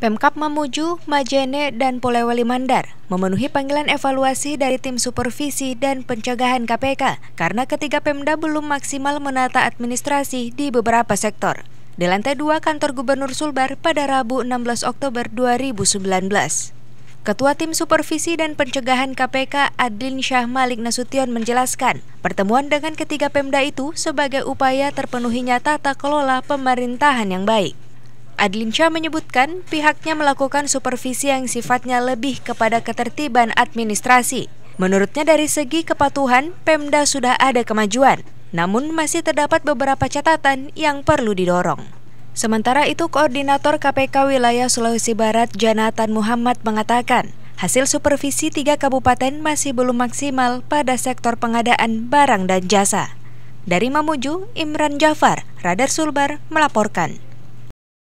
Pemkap Mamuju, Majene, dan Polewali Mandar memenuhi panggilan evaluasi dari tim supervisi dan pencegahan KPK karena ketiga Pemda belum maksimal menata administrasi di beberapa sektor. Di lantai dua kantor Gubernur Sulbar pada Rabu 16 Oktober 2019. Ketua Tim Supervisi dan Pencegahan KPK Adlin Syah Malik Nasution menjelaskan, pertemuan dengan ketiga Pemda itu sebagai upaya terpenuhinya tata kelola pemerintahan yang baik. Adlin menyebutkan pihaknya melakukan supervisi yang sifatnya lebih kepada ketertiban administrasi. Menurutnya dari segi kepatuhan, Pemda sudah ada kemajuan, namun masih terdapat beberapa catatan yang perlu didorong. Sementara itu, Koordinator KPK Wilayah Sulawesi Barat Janatan Muhammad mengatakan, hasil supervisi tiga kabupaten masih belum maksimal pada sektor pengadaan barang dan jasa. Dari Mamuju, Imran Jafar, Radar Sulbar melaporkan.